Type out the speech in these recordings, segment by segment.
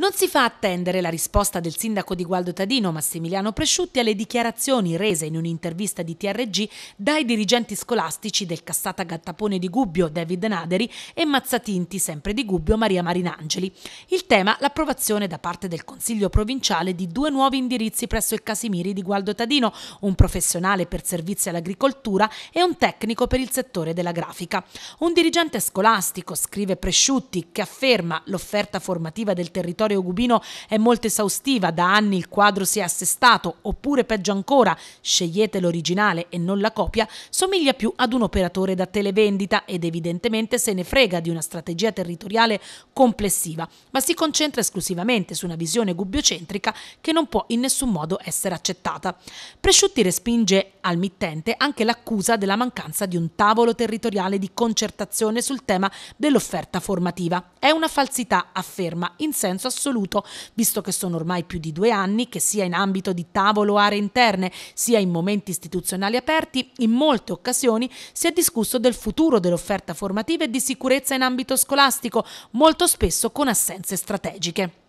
Non si fa attendere la risposta del sindaco di Gualdo Tadino Massimiliano Presciutti alle dichiarazioni rese in un'intervista di TRG dai dirigenti scolastici del Cassata Gattapone di Gubbio David Naderi e Mazzatinti sempre di Gubbio Maria Marinangeli. Il tema l'approvazione da parte del Consiglio provinciale di due nuovi indirizzi presso il Casimiri di Gualdo Tadino, un professionale per servizi all'agricoltura e un tecnico per il settore della grafica. Un dirigente scolastico, scrive Presciutti, che afferma l'offerta formativa del territorio territorio cubino è molto esaustiva, da anni il quadro si è assestato, oppure peggio ancora, scegliete l'originale e non la copia, somiglia più ad un operatore da televendita ed evidentemente se ne frega di una strategia territoriale complessiva, ma si concentra esclusivamente su una visione gubbiocentrica che non può in nessun modo essere accettata. Presciutti respinge al mittente anche l'accusa della mancanza di un tavolo territoriale di concertazione sul tema dell'offerta formativa. È una falsità, afferma, in senso assolutamente assoluto, visto che sono ormai più di due anni che sia in ambito di tavolo o aree interne, sia in momenti istituzionali aperti, in molte occasioni si è discusso del futuro dell'offerta formativa e di sicurezza in ambito scolastico, molto spesso con assenze strategiche.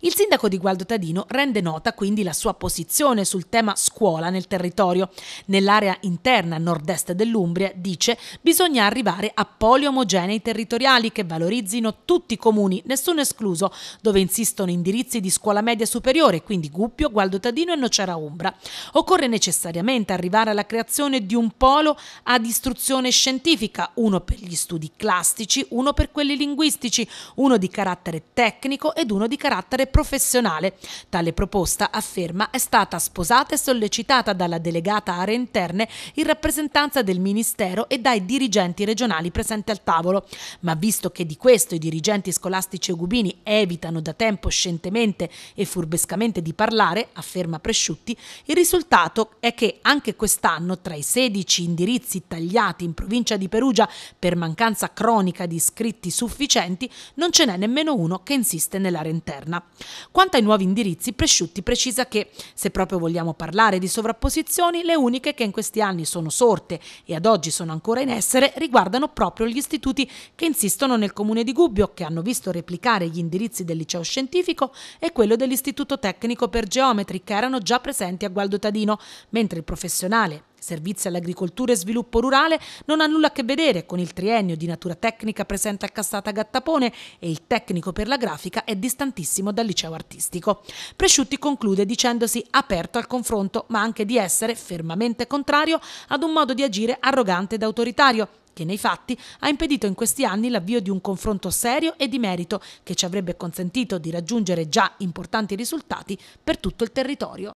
Il sindaco di Gualdo Tadino rende nota quindi la sua posizione sul tema scuola nel territorio. Nell'area interna nord-est dell'Umbria, dice, bisogna arrivare a poli omogenei territoriali che valorizzino tutti i comuni, nessuno escluso, dove insistono indirizzi di scuola media superiore, quindi Guppio, Gualdo Tadino e Nocera Umbra. Occorre necessariamente arrivare alla creazione di un polo ad istruzione scientifica, uno per gli studi classici, uno per quelli linguistici, uno di carattere tecnico ed uno di carattere carattere professionale. Tale proposta, afferma, è stata sposata e sollecitata dalla delegata aree interne in rappresentanza del Ministero e dai dirigenti regionali presenti al tavolo. Ma visto che di questo i dirigenti scolastici eugubini evitano da tempo scientemente e furbescamente di parlare, afferma Presciutti, il risultato è che anche quest'anno tra i 16 indirizzi tagliati in provincia di Perugia per mancanza cronica di iscritti sufficienti non ce n'è nemmeno uno che insiste nell'area interna interna. Quanto ai nuovi indirizzi, Presciutti precisa che, se proprio vogliamo parlare di sovrapposizioni, le uniche che in questi anni sono sorte e ad oggi sono ancora in essere riguardano proprio gli istituti che insistono nel comune di Gubbio, che hanno visto replicare gli indirizzi del liceo scientifico e quello dell'istituto tecnico per geometri, che erano già presenti a Gualdo Tadino, mentre il professionale Servizi all'agricoltura e sviluppo rurale non ha nulla a che vedere con il triennio di natura tecnica presente a Cassata Gattapone e il tecnico per la grafica è distantissimo dal liceo artistico. Presciutti conclude dicendosi aperto al confronto, ma anche di essere fermamente contrario ad un modo di agire arrogante ed autoritario che nei fatti ha impedito in questi anni l'avvio di un confronto serio e di merito che ci avrebbe consentito di raggiungere già importanti risultati per tutto il territorio.